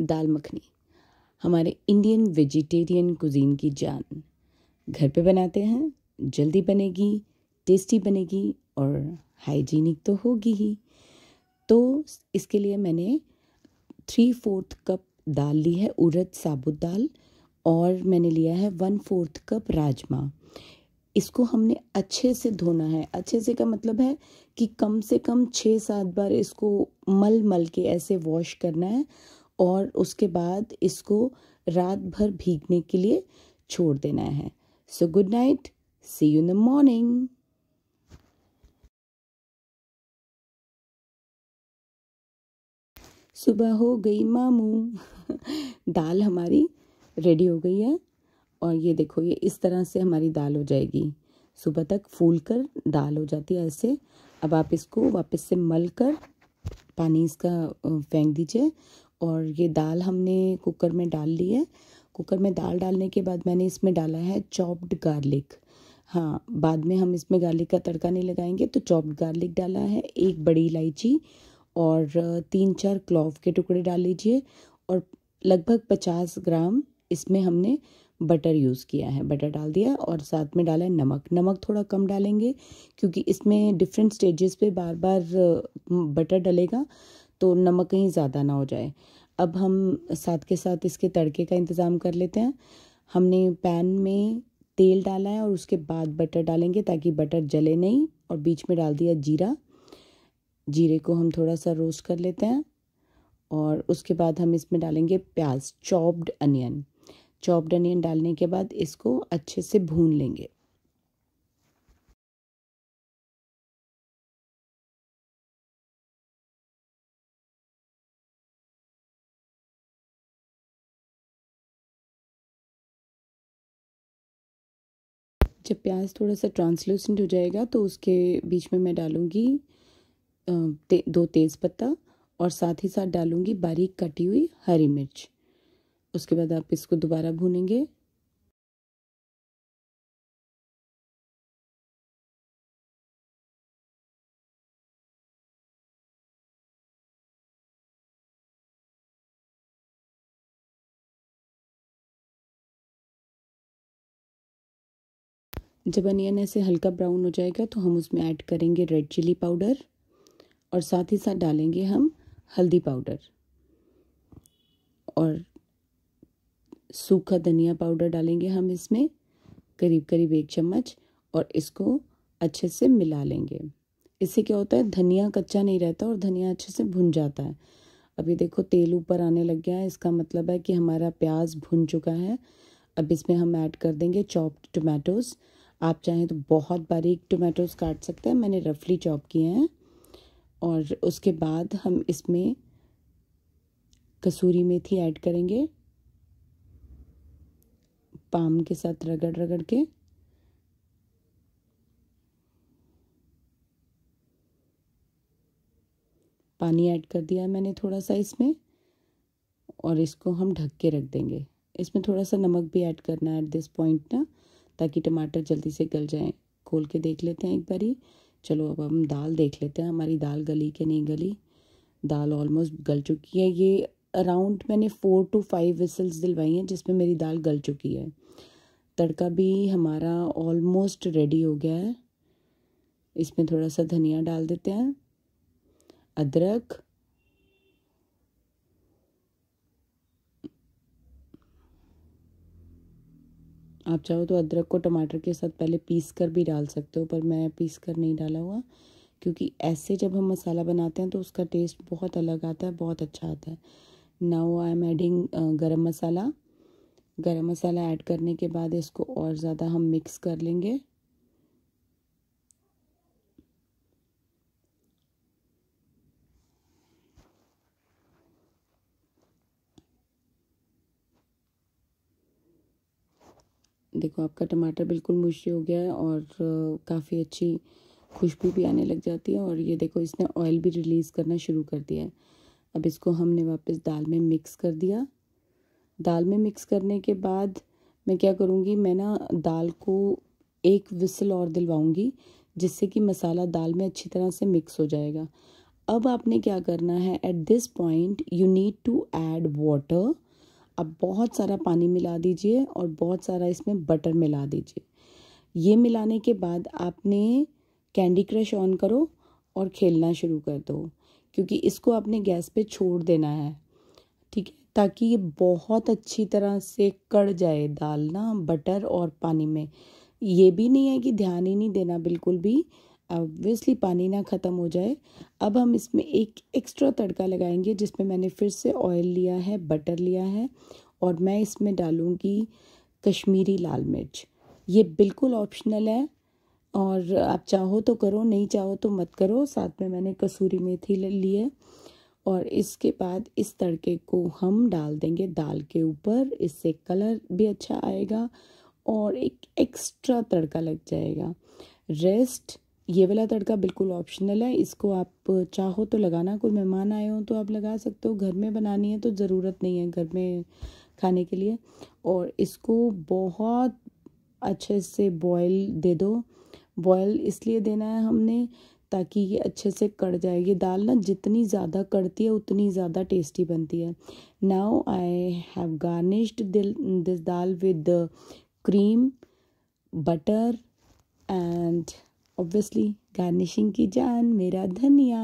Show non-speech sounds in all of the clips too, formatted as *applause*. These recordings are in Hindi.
दाल मखनी हमारे इंडियन वेजिटेरियन कुजीन की जान घर पे बनाते हैं जल्दी बनेगी टेस्टी बनेगी और हाइजीनिक तो होगी ही तो इसके लिए मैंने थ्री फोर्थ कप दाल ली है उड़द साबुत दाल और मैंने लिया है वन फोर्थ कप राजमा इसको हमने अच्छे से धोना है अच्छे से का मतलब है कि कम से कम छः सात बार इसको मल मल के ऐसे वॉश करना है और उसके बाद इसको रात भर भीगने के लिए छोड़ देना है so good night see you in the morning सुबह हो गई मामू *laughs* दाल हमारी रेडी हो गई है और ये देखो ये इस तरह से हमारी दाल हो जाएगी सुबह तक फूल कर दाल हो जाती है ऐसे अब आप इसको वापस से मल कर पानी इसका फेंक दीजिए और ये दाल हमने कुकर में डाल ली है कुकर में दाल डालने के बाद मैंने इसमें डाला है चॉप्ड गार्लिक हाँ बाद में हम इसमें गार्लिक का तड़का नहीं लगाएंगे तो चॉप्ड गार्लिक डाला है एक बड़ी इलायची और तीन चार क्लॉव के टुकड़े डाल लीजिए और लगभग पचास ग्राम इसमें हमने बटर यूज़ किया है बटर डाल दिया और साथ में डाला है नमक नमक थोड़ा कम डालेंगे क्योंकि इसमें डिफरेंट स्टेजेस पे बार बार बटर डलेगा तो नमक कहीं ज़्यादा ना हो जाए अब हम साथ के साथ इसके तड़के का इंतज़ाम कर लेते हैं हमने पैन में तेल डाला है और उसके बाद बटर डालेंगे ताकि बटर जले नहीं और बीच में डाल दिया जीरा जीरे को हम थोड़ा सा रोस्ट कर लेते हैं और उसके बाद हम इसमें डालेंगे प्याज चॉप्ड अनियन चॉप्ड अनियन डालने के बाद इसको अच्छे से भून लेंगे जब प्याज थोड़ा सा ट्रांसलूसेंट हो जाएगा तो उसके बीच में मैं डालूँगी ते, दो तेज़पत्ता और साथ ही साथ डालूँगी बारीक कटी हुई हरी मिर्च उसके बाद आप इसको दोबारा भूनेंगे जब अनियन ऐसे हल्का ब्राउन हो जाएगा तो हम उसमें ऐड करेंगे रेड चिली पाउडर और साथ ही साथ डालेंगे हम हल्दी पाउडर और सूखा धनिया पाउडर डालेंगे हम इसमें करीब करीब एक चम्मच और इसको अच्छे से मिला लेंगे इससे क्या होता है धनिया कच्चा नहीं रहता और धनिया अच्छे से भुन जाता है अभी देखो तेल ऊपर आने लग गया है इसका मतलब है कि हमारा प्याज भुन चुका है अब इसमें हम ऐड कर देंगे चॉप्ड टमाटोज़ आप चाहें तो बहुत बारीक टोमेटोज़ काट सकते हैं मैंने रफली चॉप किए हैं और उसके बाद हम इसमें कसूरी मेथी ऐड करेंगे पाम के साथ रगड़ रगड़ के पानी ऐड कर दिया मैंने थोड़ा सा इसमें और इसको हम ढक के रख देंगे इसमें थोड़ा सा नमक भी ऐड करना है एट दिस पॉइंट ना ताकि टमाटर जल्दी से गल जाए खोल के देख लेते हैं एक बारी चलो अब हम दाल देख लेते हैं हमारी दाल गली कि नहीं गली दाल ऑलमोस्ट गल चुकी है ये अराउंड मैंने फ़ोर टू फाइव विसल्स दिलवाई हैं जिसमें मेरी दाल गल चुकी है तड़का भी हमारा ऑलमोस्ट रेडी हो गया है इसमें थोड़ा सा धनिया डाल देते हैं अदरक आप चाहो तो अदरक को टमाटर के साथ पहले पीस कर भी डाल सकते हो पर मैं पीस कर नहीं डाला हुआ क्योंकि ऐसे जब हम मसाला बनाते हैं तो उसका टेस्ट बहुत अलग आता है बहुत अच्छा आता है नाउ आई एम एडिंग गरम मसाला गरम मसाला ऐड करने के बाद इसको और ज़्यादा हम मिक्स कर लेंगे देखो आपका टमाटर बिल्कुल मुश्किल हो गया है और काफ़ी अच्छी खुशबू भी आने लग जाती है और ये देखो इसने ऑयल भी रिलीज़ करना शुरू कर दिया है अब इसको हमने वापस दाल में मिक्स कर दिया दाल में मिक्स करने के बाद मैं क्या करूँगी मैं ना दाल को एक विसल और दिलवाऊँगी जिससे कि मसाला दाल में अच्छी तरह से मिक्स हो जाएगा अब आपने क्या करना है at this point you need to add water अब बहुत सारा पानी मिला दीजिए और बहुत सारा इसमें बटर मिला दीजिए ये मिलाने के बाद आपने कैंडी क्रश ऑन करो और खेलना शुरू कर दो क्योंकि इसको आपने गैस पे छोड़ देना है ठीक है ताकि ये बहुत अच्छी तरह से कड़ जाए दाल ना बटर और पानी में ये भी नहीं है कि ध्यान ही नहीं देना बिल्कुल भी ऑब्वियसली पानी ना ख़त्म हो जाए अब हम इसमें एक एक्स्ट्रा तड़का लगाएंगे जिसमें मैंने फिर से ऑयल लिया है बटर लिया है और मैं इसमें डालूँगी कश्मीरी लाल मिर्च ये बिल्कुल ऑप्शनल है और आप चाहो तो करो नहीं चाहो तो मत करो साथ में मैंने कसूरी मेथी ली है और इसके बाद इस तड़के को हम डाल देंगे दाल के ऊपर इससे कलर भी अच्छा आएगा और एक एक्स्ट्रा तड़का लग जाएगा रेस्ट ये वाला तड़का बिल्कुल ऑप्शनल है इसको आप चाहो तो लगाना कोई मेहमान आए हों तो आप लगा सकते हो घर में बनानी है तो ज़रूरत नहीं है घर में खाने के लिए और इसको बहुत अच्छे से बॉयल दे दो बॉयल इसलिए देना है हमने ताकि ये अच्छे से कड़ जाए ये दाल ना जितनी ज़्यादा कड़ती है उतनी ज़्यादा टेस्टी बनती है now I have garnished this dal with cream butter and obviously garnishing की जान मेरा धनिया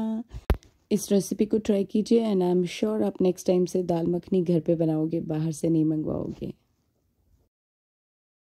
इस रेसिपी को ट्राई कीजिए एंड आई एम श्योर आप नेक्स्ट टाइम से दाल मखनी घर पे बनाओगे बाहर से नहीं मंगवाओगे